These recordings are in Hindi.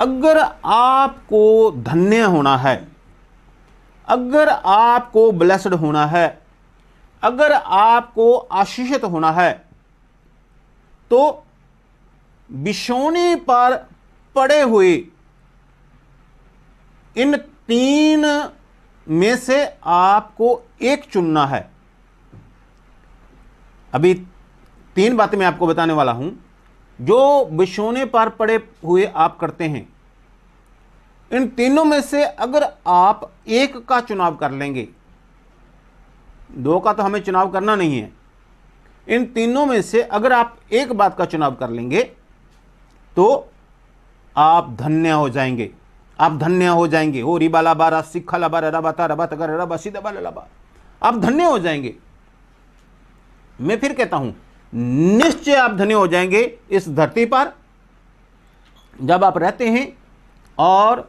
अगर आपको धन्य होना है अगर आपको ब्लेसड होना है अगर आपको आशीषित होना है तो बिछोने पर पड़े हुए इन तीन में से आपको एक चुनना है अभी तीन बातें मैं आपको बताने वाला हूं जो बिछोने पर पड़े हुए आप करते हैं इन तीनों में से अगर आप एक का चुनाव कर लेंगे दो का तो हमें चुनाव करना नहीं है इन तीनों में से अगर आप एक बात का चुनाव कर लेंगे तो आप धन्य हो जाएंगे आप धन्य हो जाएंगे हो रिबाला बारा रा सिखा लाबा रबा ता रबा तगर रबा सीधा बाला आप धन्य हो जाएंगे मैं फिर कहता हूं निश्चय आप धनी हो जाएंगे इस धरती पर जब आप रहते हैं और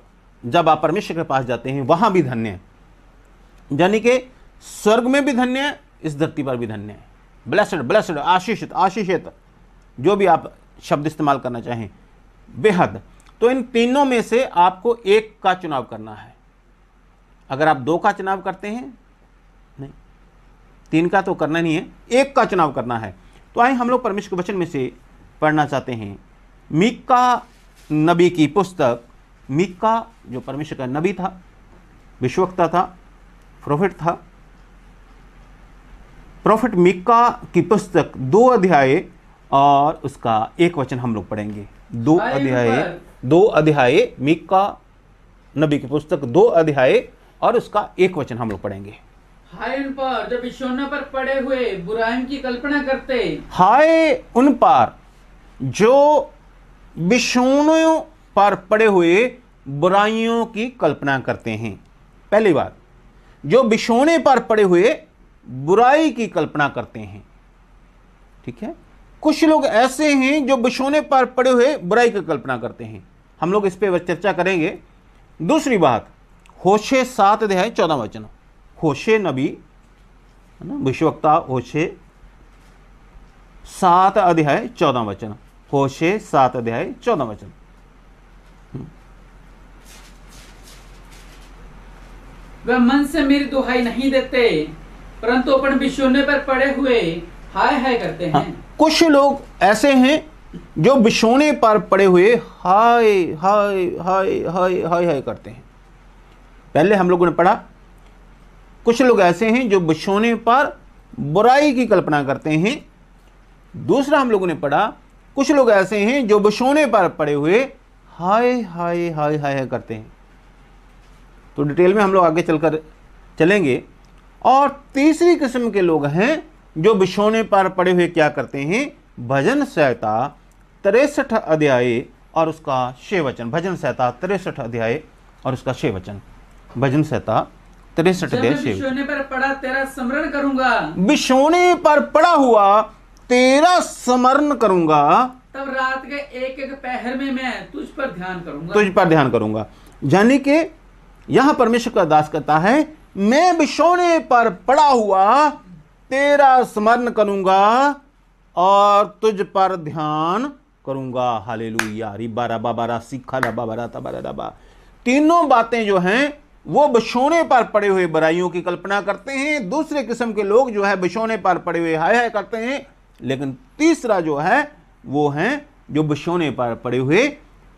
जब आप परमेश्वर के पास जाते हैं वहां भी धन्य है यानी कि स्वर्ग में भी धन्य है इस धरती पर भी धन्य है ब्लेसड ब्लेसड आशीषित आशीषित जो भी आप शब्द इस्तेमाल करना चाहें बेहद तो इन तीनों में से आपको एक का चुनाव करना है अगर आप दो का चुनाव करते हैं नहीं तीन का तो करना नहीं है एक का चुनाव करना है तो आए हम लोग परमेश्वर के वचन में से पढ़ना चाहते हैं मिक्का नबी की पुस्तक मिक्का जो परमेश्वर का नबी था विश्वक्ता था प्रोफिट था प्रोफिट मिक्का की पुस्तक दो अध्याय और उसका एक वचन हम लोग पढ़ेंगे दो अध्याय दो अध्याय मिक्का नबी की पुस्तक दो अध्याय और उसका एक वचन हम लोग पढ़ेंगे हाय उन पर जब इशोना पर पड़े हुए बुराइम की कल्पना करते हाय उन पर जो बिशोनों पर पड़े हुए बुराइयों की कल्पना करते हैं पहली बात जो बिछोने पर पड़े हुए बुराई की कल्पना करते हैं ठीक है कुछ लोग ऐसे हैं जो बिछोने पर पड़े हुए बुराई की कल्पना करते हैं हम लोग इस पर चर्चा करेंगे दूसरी बात होशे सात अध्याय चौदह वचन होशे नबी है ना विश्वक्ता होशे सात अध्याय चौदह वचन होशे सात अध्याय चौदह वचन वह मन से मेरी दुहाई नहीं देते परंतु अपन बिछोने पर पड़े हुए हाय हाय करते हाँ, हैं हाँ, कुछ लोग ऐसे हैं जो बिछोने पर पड़े हुए हाय हाय हाय हाय हाय हाय करते हैं पहले हम लोगों ने पढ़ा कुछ लोग ऐसे हैं जो बिछोने पर बुराई की कल्पना करते हैं दूसरा हम लोगों ने पढ़ा कुछ लोग ऐसे हैं जो बिछोने पर पड़े हुए हाय हाय हाय हाय करते हैं तो डिटेल में हम लोग आगे चलकर चलेंगे और तीसरी किस्म के लोग हैं जो बिछोने पर पड़े हुए क्या करते हैं भजन सहता तिरसठ अध्याय और उसका शे वचन भजन सहता तिरसठ अध्याय और उसका शे वचन भजन सहता तिरसठ देश बिछोने पर पड़ा तेरा स्मरण करूंगा बिछोने पर पड़ा हुआ तेरा स्मरण करूंगा तब रात के एक एक पहर में मैं तुझ पर ध्यान करूंगा तुझ पर ध्यान करूंगा यानी कि यहां परमेश्वर का दास कहता है मैं बिछोने पर पड़ा हुआ तेरा स्मरण करूंगा और तुझ पर ध्यान करूंगा हालेलुया रिबा रबा बारा सीखा रबा बारा तबा रबा तीनों बातें जो हैं वो बशोने पर पड़े हुए बराइयों की कल्पना करते हैं दूसरे किस्म के लोग जो है बशोने पर पड़े हुए हाय हाय करते हैं लेकिन तीसरा जो है वो हैं जो बछौने पर पड़े हुए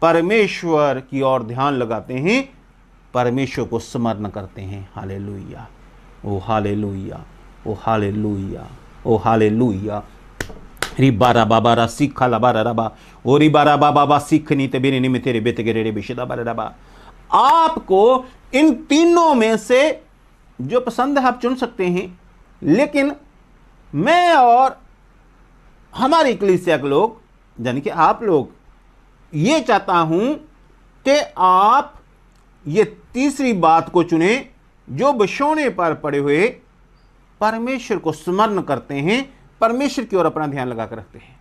परमेश्वर की ओर ध्यान लगाते हैं परमेश्वर को स्मरण करते हैं हाले लोइया ओ हाले लुया ओ हाले लुया ओ हाले री बारा बाबा रा सीखा ला बारा रबा ओ बारा बाबा बा सीखनी ते बेरे निमित तेरे बेत गेरे बेशदा बारा रबा आपको इन तीनों में से जो पसंद है आप चुन सकते हैं लेकिन मैं और हमारे इक्लीसिया के लोग यानी कि आप लोग ये चाहता हूं कि आप ये तीसरी बात को चुने जो बिछोने पर पड़े हुए परमेश्वर को स्मरण करते हैं परमेश्वर की ओर अपना ध्यान लगा कर रखते हैं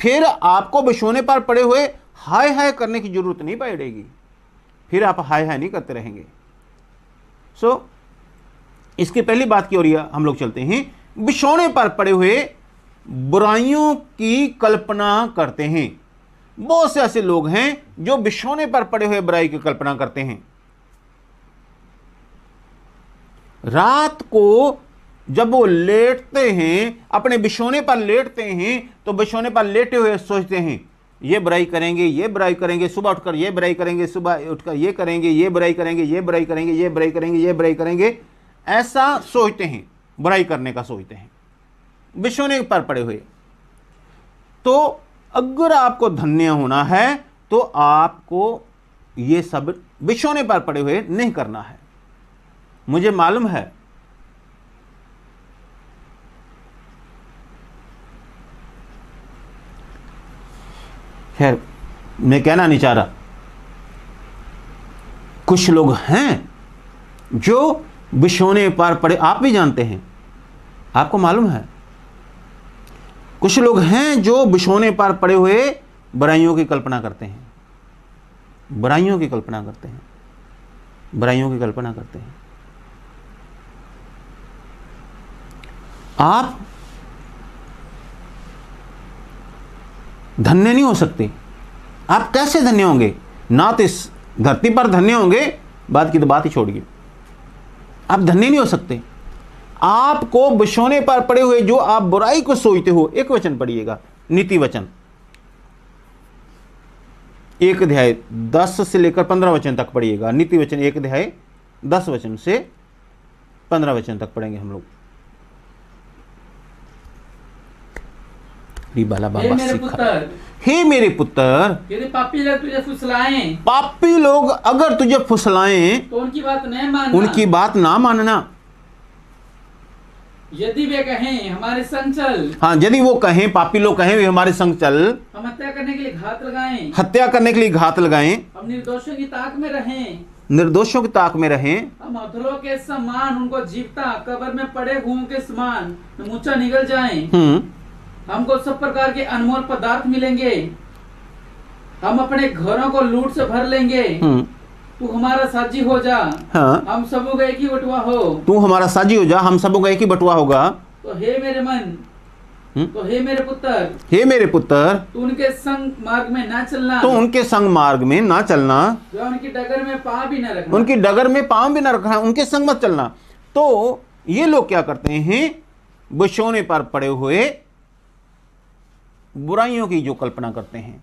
फिर आपको बिछोने पर पड़े हुए हाय हाय करने की जरूरत नहीं पड़ेगी फिर आप हाय हाय नहीं करते रहेंगे सो so, इसकी पहली बात की ओर हम लोग चलते हैं बिछौने पर पड़े हुए बुराइयों की कल्पना करते हैं बहुत से ऐसे लोग हैं जो बिछौने पर पड़े हुए बुराई की कल्पना करते हैं रात को जब वो लेटते हैं अपने बिछौने पर लेटते हैं तो बिछौने पर लेटे हुए सोचते हैं ये बुराई करेंगे ये बुराई करेंगे सुबह उठकर ये बुराई करेंगे सुबह उठकर ये करेंगे ये बुराई करेंगे ये बुराई करेंगे ये बुराई करेंगे ये बुराई करेंगे ऐसा सोचते हैं बुराई करने का सोचते हैं बिछोने पर पड़े हुए तो अगर आपको धन्य होना है तो आपको ये सब बिछोने पर पड़े हुए नहीं करना है मुझे मालूम है खैर मैं कहना नहीं चाह रहा कुछ लोग हैं जो बिछोने पर पड़े आप भी जानते हैं आपको मालूम है कुछ लोग हैं जो बिछोने पर पड़े हुए बुराइयों की कल्पना करते हैं बुराइयों की कल्पना करते हैं बुराइयों की कल्पना करते हैं आप धन्य नहीं हो सकते आप कैसे धन्य होंगे ना तो इस धरती पर धन्य होंगे बाद की तो बात ही छोड़िए आप धन्य नहीं हो सकते आपको बिछोने पर पड़े हुए जो आप बुराई को सोचते हो एक वचन पढ़िएगा नीति वचन एक अध्याय दस से लेकर पंद्रह वचन तक पढ़िएगा नीति वचन एक अध्याय दस वचन से पंद्रह वचन तक पढ़ेंगे हम लोग डी बाला बाबा सिखा हे मेरे पुत्र यदि पापी लोग तुझे फुसलाएं पापी लोग अगर तुझे फुसलाएं तो उनकी बात नहीं मानना उनकी बात ना मानना यदि वे कहें हमारे संग चल हाँ यदि वो कहें पापी लोग कहें वे हमारे संग चल हम हत्या करने के लिए घात लगाएं हत्या करने के लिए घात लगाएं हम निर्दोषों की ताक में रहें निर्दोषों की ताक में रहें हम अधरो के समान उनको जीवता कबर में पड़े घूम के समान मूचा निकल जाएं हम्म। हमको सब प्रकार के अनमोल पदार्थ मिलेंगे हम अपने घरों को लूट से भर लेंगे हम्म। तू हमारा साजी हो जा हाँ। हम सब का एक ही बटुआ हो तू हमारा साजी हो जा हम सब का एक ही बटुआ होगा तो हे मेरे मन हुँ? हम्म। तो हे मेरे पुत्र हे मेरे पुत्र तू उनके संग मार्ग में ना चलना तो उनके संग मार्ग में ना चलना जो उनकी डगर में पाँव भी ना रखना उनकी डगर में पाँव भी ना रखना उनके संग मत चलना तो ये लोग क्या करते हैं बिछोने पर पड़े हुए बुराइयों की जो कल्पना करते हैं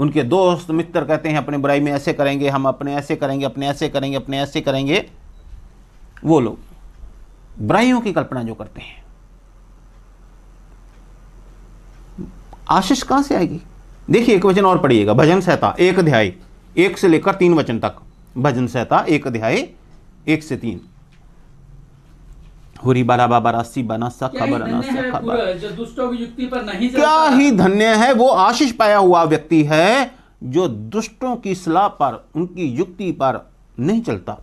उनके दोस्त मित्र कहते हैं अपने बुराई में ऐसे करेंगे हम अपने ऐसे करेंगे अपने ऐसे करेंगे अपने ऐसे करेंगे वो लोग बुराइयों की कल्पना जो करते हैं आशीष कहां से आएगी देखिए एक वचन और पढ़िएगा भजन सहता एक अध्याय एक से लेकर तीन वचन तक भजन सहता एक अध्याय एक से तीन हुरी बारा बना सा खबर क्या ही धन्य है वो आशीष पाया हुआ व्यक्ति है जो दुष्टों की सलाह पर उनकी युक्ति पर नहीं चलता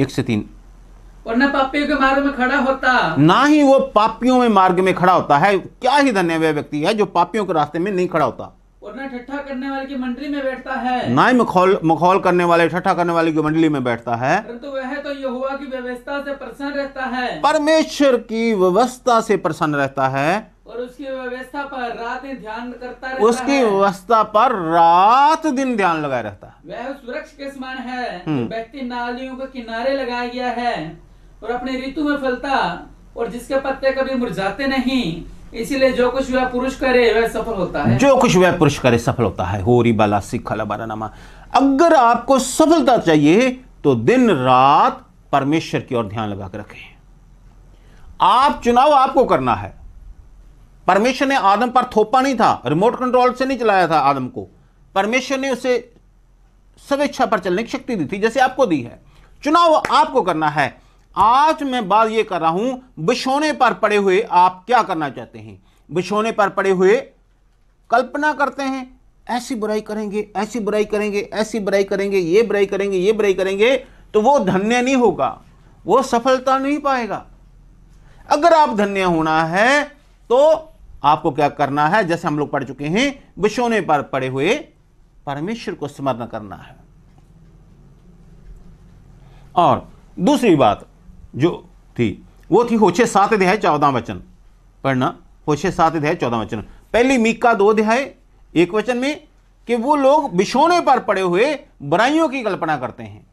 एक से तीन और ना पापियों के मार्ग में खड़ा होता ना ही वो पापियों में मार्ग में खड़ा होता है क्या ही धन्य वह व्यक्ति है जो पापियों के रास्ते में नहीं खड़ा होता करने मखौल करने वाले ठट्ठा करने वाले की मंडली में बैठता है परंतु वह तो यहोवा की व्यवस्था से प्रसन्न रहता है परमेश्वर की व्यवस्था से प्रसन्न रहता है और उसकी व्यवस्था पर रात दिन ध्यान करता रहता उसकी व्यवस्था पर रात दिन ध्यान लगाए रहता है वह सुरक्ष के समान है हम्म। व्यक्ति नालियों के किनारे लगाया गया है और अपने ऋतु में फलता और जिसके पत्ते कभी मुरझाते नहीं इसीलिए जो कुछ वह पुरुष करे वह सफल होता है जो कुछ वह पुरुष करे सफल होता है होरी बाला सिख बारा नामा अगर आपको सफलता चाहिए तो दिन रात परमेश्वर की ओर ध्यान लगा कर रखें आप चुनाव आपको करना है परमेश्वर ने आदम पर थोपा नहीं था रिमोट कंट्रोल से नहीं चलाया था आदम को परमेश्वर ने उसे स्वेच्छा पर चलने की शक्ति दी थी जैसे आपको दी है चुनाव आपको करना है आज मैं बात यह कर रहा हूं बिछोने पर पड़े हुए आप क्या करना चाहते हैं बिछोने पर पड़े हुए कल्पना करते हैं ऐसी बुराई करेंगे ऐसी बुराई करेंगे ऐसी बुराई करेंगे ये बुराई करेंगे ये बुराई करेंगे तो वो धन्य नहीं होगा वो सफलता नहीं पाएगा अगर आप धन्य होना है तो आपको क्या करना है जैसे हम लोग पढ़ चुके हैं बिछोने पर पड़े हुए परमेश्वर को स्मरण करना है और दूसरी बात जो थी वो थी होशे सात अध्याय चौदह वचन पढ़ना होशे सात अध्याय चौदह वचन पहली मीका दो अध्याय एक वचन में कि वो लोग बिछोने पर पड़े हुए बुराइयों की कल्पना करते हैं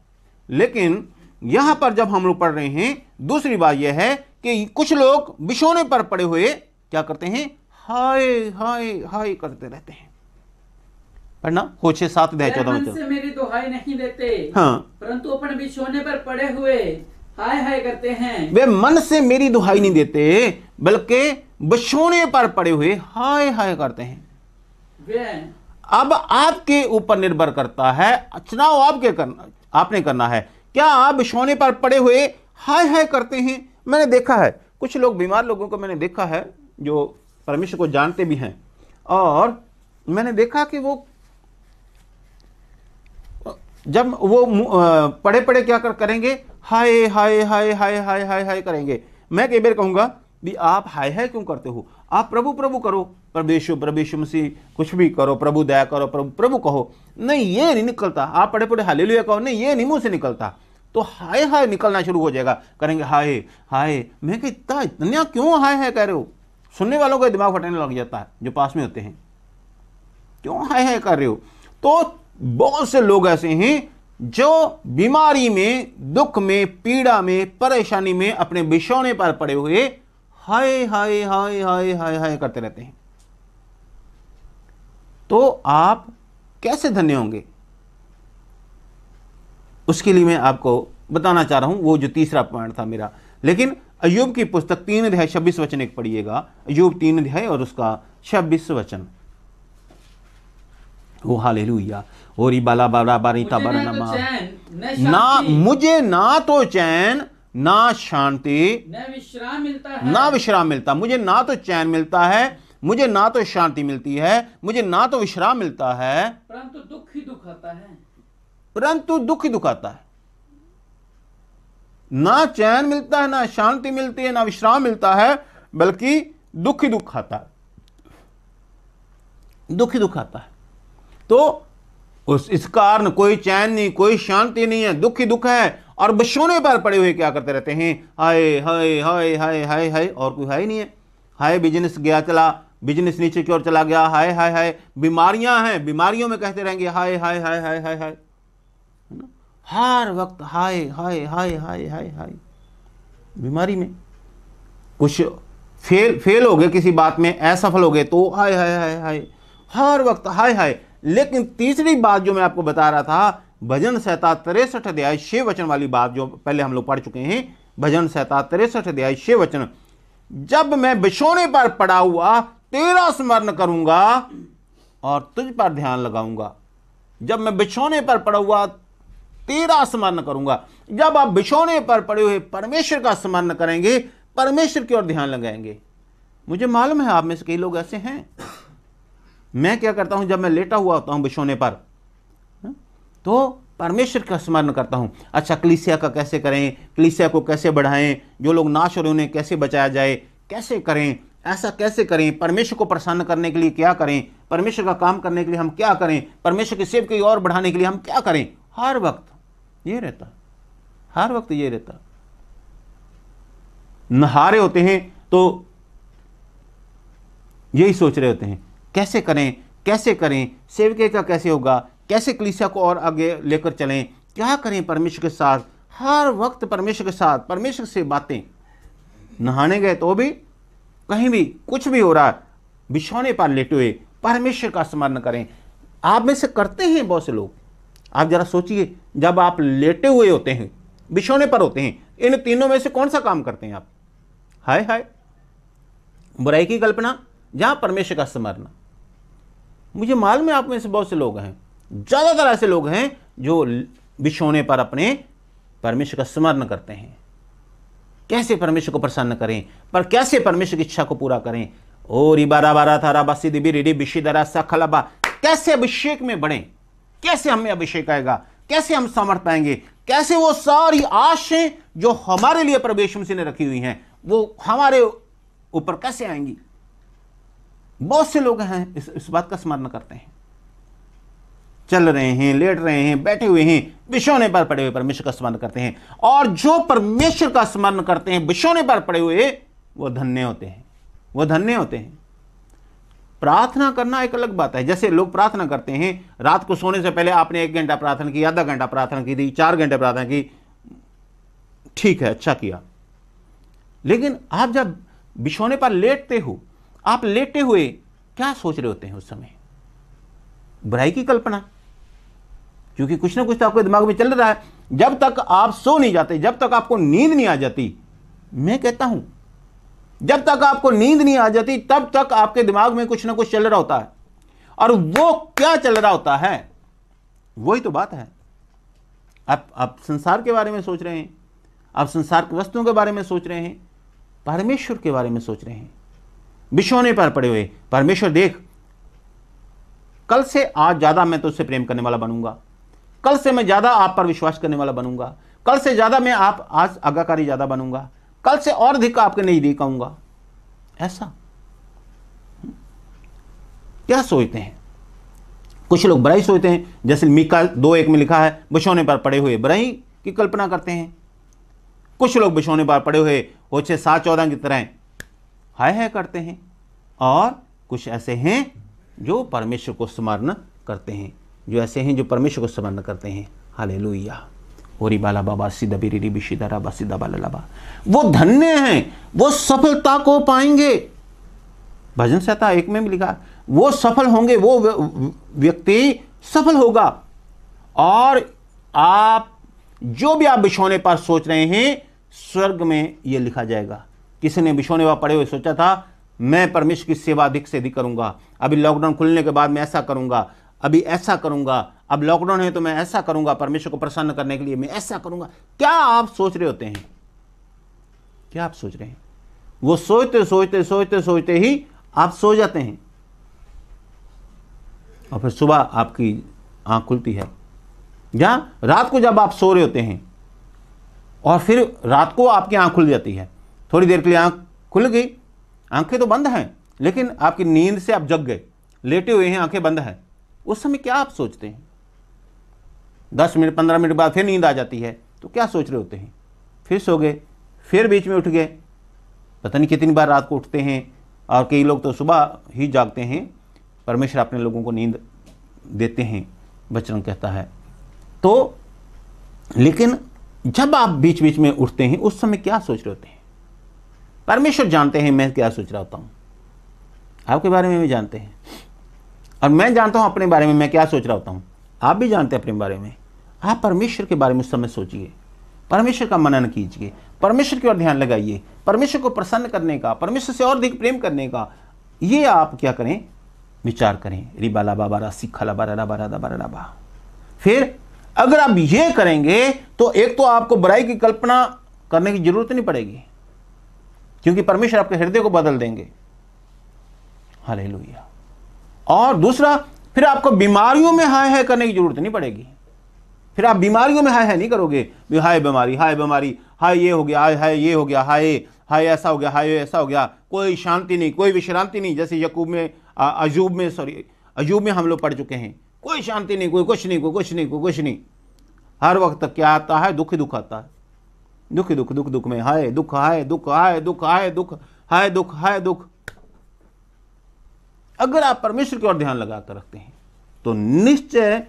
लेकिन यहां पर जब हम लोग पढ़ रहे हैं दूसरी बात यह है कि कुछ लोग बिछोने पर पड़े हुए क्या करते हैं हाय हाय हाय करते रहते हैं पढ़ना होशे सात अध्याय चौदह मेरी दुहाई नहीं देते हाँ परंतु अपन बिछोने पर पड़े हुए हाय हाय करते हैं वे मन से मेरी दुहाई नहीं देते बल्कि बछोने पर पड़े हुए हाय हाय करते हैं वे अब आपके ऊपर निर्भर करता है चुनाव आपके करना आपने करना है क्या आप बिछोने पर पड़े हुए हाय हाय करते हैं मैंने देखा है कुछ लोग बीमार लोगों को मैंने देखा है जो परमेश्वर को जानते भी हैं और मैंने देखा कि वो जब वो पड़े पड़े क्या कर करेंगे हाय हाय हाय हाय हाय हाय हाय करेंगे मैं कई बार कहूँगा भी आप हाय हाय क्यों करते हो आप प्रभु प्रभु करो प्रभेशु प्रभेशु कुछ भी करो प्रभु दया करो प्रभु प्रभु कहो नहीं ये नहीं निकलता आप पड़े पढ़े हालेलुया कहो नहीं ये नहीं मुँह से निकलता तो हाय हाय निकलना शुरू हो जाएगा करेंगे हाय हाय मैं कह इतना इतना क्यों हाय हाय कह रहे हो सुनने वालों का दिमाग फटने लग जाता है जो पास में होते हैं क्यों हाय हाय कर रहे हो तो बहुत से लोग ऐसे हैं जो बीमारी में दुख में पीड़ा में परेशानी में अपने बिछौने पर पड़े हुए हाय हाय हाय हाय हाय हाय करते रहते हैं तो आप कैसे धन्य होंगे उसके लिए मैं आपको बताना चाह रहा हूं वो जो तीसरा पॉइंट था मेरा लेकिन अयुब की पुस्तक तीन अध्याय छब्बीस वचन एक पढ़िएगा अयुब तीन अध्याय और उसका छब्बीस वचन ओ हालेलुया ओरी बाला बारा बारी तबर नमा ना तो मुझे ना तो चैन ना शांति विश्राम मिलता है ना विश्राम मिलता मुझे ना तो चैन मिलता है मुझे ना तो शांति मिलती है मुझे ना तो विश्राम मिलता है परंतु दुख ही दुख आता है परंतु दुख ही दुख आता है ना चैन मिलता है ना शांति मिलती है ना विश्राम मिलता है बल्कि दुख ही दुख आता है दुख ही दुख आता है तो उस इस कारण कोई चैन नहीं कोई शांति नहीं है दुख ही दुख है और बशोने पर पड़े हुए क्या करते रहते हैं हाय हाय हाय हाय हाय हाय और कोई हाय नहीं है हाय बिजनेस गया चला बिजनेस नीचे की ओर चला गया हाय हाय हाय बीमारियां हैं बीमारियों में कहते रहेंगे हाय हाय हाय हाय हाय हाय हर वक्त हाय हाय हाय हाय हाय हाय बीमारी में कुछ फेल फेल हो गए किसी बात में असफल हो गए तो हाय हाय हाय हाय हर वक्त हाय हाय लेकिन तीसरी बात जो मैं आपको बता रहा था भजन सहता तिरसठ अध्याय शिव वचन वाली बात जो पहले हम लोग पढ़ चुके हैं भजन सहता तिरसठ अध्याय शिव वचन जब मैं बिछोने पर पड़ा हुआ तेरा स्मरण करूंगा और तुझ पर ध्यान लगाऊंगा जब मैं बिछोने पर पड़ा हुआ तेरा स्मरण करूंगा जब आप बिछोने पर पड़े हुए परमेश्वर का स्मरण करेंगे परमेश्वर की ओर ध्यान लगाएंगे मुझे मालूम है आप में से कई लोग ऐसे हैं मैं क्या करता हूं जब मैं लेटा हुआ होता हूं बिछोने पर हाँ? तो परमेश्वर का स्मरण करता हूं अच्छा क्लिसिया का कैसे करें कलिसिया को कैसे बढ़ाएं जो लोग नाश हो रहे उन्हें कैसे बचाया जाए कैसे करें ऐसा कैसे करें परमेश्वर को प्रसन्न करने के लिए क्या करें परमेश्वर का काम करने के लिए हम क्या करें परमेश्वर की सेवकाई और बढ़ाने के लिए हम क्या करें हर वक्त ये रहता हर वक्त ये रहता नहारे होते हैं तो यही सोच रहे होते हैं कैसे करें कैसे करें सेवके का कैसे होगा कैसे कलिसिया को और आगे लेकर चलें क्या करें परमेश्वर के साथ हर वक्त परमेश्वर के साथ परमेश्वर से बातें नहाने गए तो भी कहीं भी कुछ भी हो रहा है बिछौने पर लेटे हुए परमेश्वर का स्मरण करें आप में से करते हैं बहुत से लोग आप जरा सोचिए जब आप लेटे हुए होते हैं बिछौने पर होते हैं इन तीनों में से कौन सा काम करते हैं आप हाय हाय बुराई की कल्पना जहाँ परमेश्वर का स्मरण मुझे मालूम है आप में से बहुत से लोग हैं ज़्यादातर ऐसे लोग हैं जो बिछोने पर अपने परमेश्वर का स्मरण करते हैं कैसे परमेश्वर को प्रसन्न करें पर कैसे परमेश्वर की इच्छा को पूरा करें ओ रिबारा बारा थारा बसी दिबी रिडी बिशी दरा सखलबा कैसे अभिषेक में बढ़ें कैसे हमें अभिषेक आएगा कैसे हम समर्थ पाएंगे कैसे वो सारी आशें जो हमारे लिए प्रवेश ने रखी हुई हैं वो हमारे ऊपर कैसे आएंगी बहुत से लोग हैं इस इस बात का स्मरण करते हैं चल रहे हैं लेट रहे हैं बैठे हुए हैं बिछोने पर पड़े हुए परमेश्वर का स्मरण करते हैं और जो परमेश्वर का स्मरण करते हैं बिछोने पर पड़े हुए वो धन्य होते हैं वो धन्य होते हैं प्रार्थना करना एक अलग बात है जैसे लोग प्रार्थना करते हैं रात को सोने से पहले आपने एक घंटा प्रार्थना की आधा घंटा प्रार्थना की थी चार घंटे प्रार्थना की ठीक है अच्छा किया लेकिन आप जब बिछोने पर लेटते हो आप लेटे हुए क्या सोच रहे होते हैं उस समय बुराई की कल्पना क्योंकि कुछ ना कुछ तो आपके दिमाग में चल रहा है जब तक आप सो नहीं जाते जब तक आपको नींद नहीं आ जाती मैं कहता हूं जब तक आपको नींद नहीं आ जाती तब तक आपके दिमाग में कुछ ना कुछ चल रहा होता है और वो क्या चल रहा होता है वही तो बात है आप आप संसार के बारे में सोच रहे हैं आप संसार की वस्तुओं के बारे में सोच रहे हैं परमेश्वर के बारे में सोच रहे हैं बिछोने पर पड़े हुए परमेश्वर देख कल से आज ज़्यादा मैं तुझसे प्रेम करने वाला बनूंगा कल से मैं ज़्यादा आप पर विश्वास करने वाला बनूंगा कल से ज़्यादा मैं आप आज आगाकारी ज़्यादा बनूंगा कल से और अधिक आपके नहीं देखाऊंगा ऐसा क्या सोचते हैं कुछ लोग बुराई सोचते हैं जैसे मीका दो एक में लिखा है बिछोने पर पड़े हुए बुराई की कल्पना करते हैं कुछ लोग बिछोने पर पड़े हुए होचे सात चौदह की तरह हाय हाय करते हैं और कुछ ऐसे हैं जो परमेश्वर को स्मरण करते हैं जो ऐसे हैं जो परमेश्वर को स्मरण करते हैं हाले लोहिया होरी बाला बाबा सीधा बिरी बिशीदा राबा सीधा बाला लाबा वो धन्य हैं वो सफलता को पाएंगे भजन सहता एक में भी लिखा वो सफल होंगे वो व्यक्ति सफल होगा और आप जो भी आप बिछौने पर सोच रहे हैं स्वर्ग में ये लिखा जाएगा किसी ने बिछोने व पड़े हुए सोचा था मैं परमेश्वर की सेवा अधिक से अधिक करूंगा अभी लॉकडाउन खुलने के बाद मैं ऐसा करूंगा अभी ऐसा करूंगा अब लॉकडाउन है तो मैं ऐसा करूंगा परमेश्वर को प्रसन्न करने के लिए मैं ऐसा करूंगा क्या आप सोच रहे होते हैं क्या आप सोच रहे हैं वो सोचते सोचते सोचते सोचते ही आप सो जाते हैं और फिर सुबह आपकी आंख खुलती है या रात को जब आप सो रहे होते हैं और फिर रात को आपकी आंख खुल जाती है थोड़ी देर के लिए आँख खुल गई आंखें तो बंद हैं लेकिन आपकी नींद से आप जग गए लेटे हुए हैं आंखें बंद हैं उस समय क्या आप सोचते हैं दस मिनट पंद्रह मिनट बाद फिर नींद आ जाती है तो क्या सोच रहे होते हैं फिर सो गए फिर बीच में उठ गए पता नहीं कितनी बार रात को उठते हैं और कई लोग तो सुबह ही जागते हैं परमेश्वर अपने लोगों को नींद देते हैं बचरंग कहता है तो लेकिन जब आप बीच बीच में उठते हैं उस समय क्या सोच रहे होते हैं परमेश्वर जानते हैं मैं क्या सोच रहा होता हूँ आपके बारे में भी जानते हैं और मैं जानता हूँ अपने बारे में मैं क्या सोच रहा होता हूँ आप भी जानते हैं अपने बारे में आप परमेश्वर के बारे में उस समय सोचिए परमेश्वर का मनन कीजिए परमेश्वर की ओर ध्यान लगाइए परमेश्वर को प्रसन्न करने का परमेश्वर से और अधिक प्रेम करने का ये आप क्या करें विचार करें रिबा बाबा बारा सिखा बारा राबा दा बारा बा फिर अगर आप ये करेंगे तो एक तो आपको बुराई की कल्पना करने की जरूरत नहीं पड़ेगी क्योंकि परमेश्वर आपके हृदय को बदल देंगे हले और दूसरा फिर आपको बीमारियों में हाय हाय करने की जरूरत नहीं पड़ेगी फिर आप बीमारियों में हाय हाय नहीं करोगे हाय बीमारी हाय बीमारी हाय ये हो गया हाय हाय ये हो गया हाय हाय ऐसा हो गया हाय ऐसा हो गया कोई शांति नहीं कोई विश्रांति नहीं जैसे यकूब में अजूब में सॉरी अजूब में हम लोग पढ़ चुके हैं कोई शांति नहीं कोई कुछ नहीं कोई कुछ नहीं कोई कुछ नहीं हर वक्त क्या आता है दुख ही दुख आता है दुख दुख दुख दुख में हाय दुख हाय दुख हाय दुख हाय दुख हाय दुख हाय दुख अगर आप परमेश्वर की ओर ध्यान लगाकर रखते हैं तो निश्चय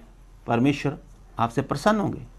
परमेश्वर आपसे प्रसन्न होंगे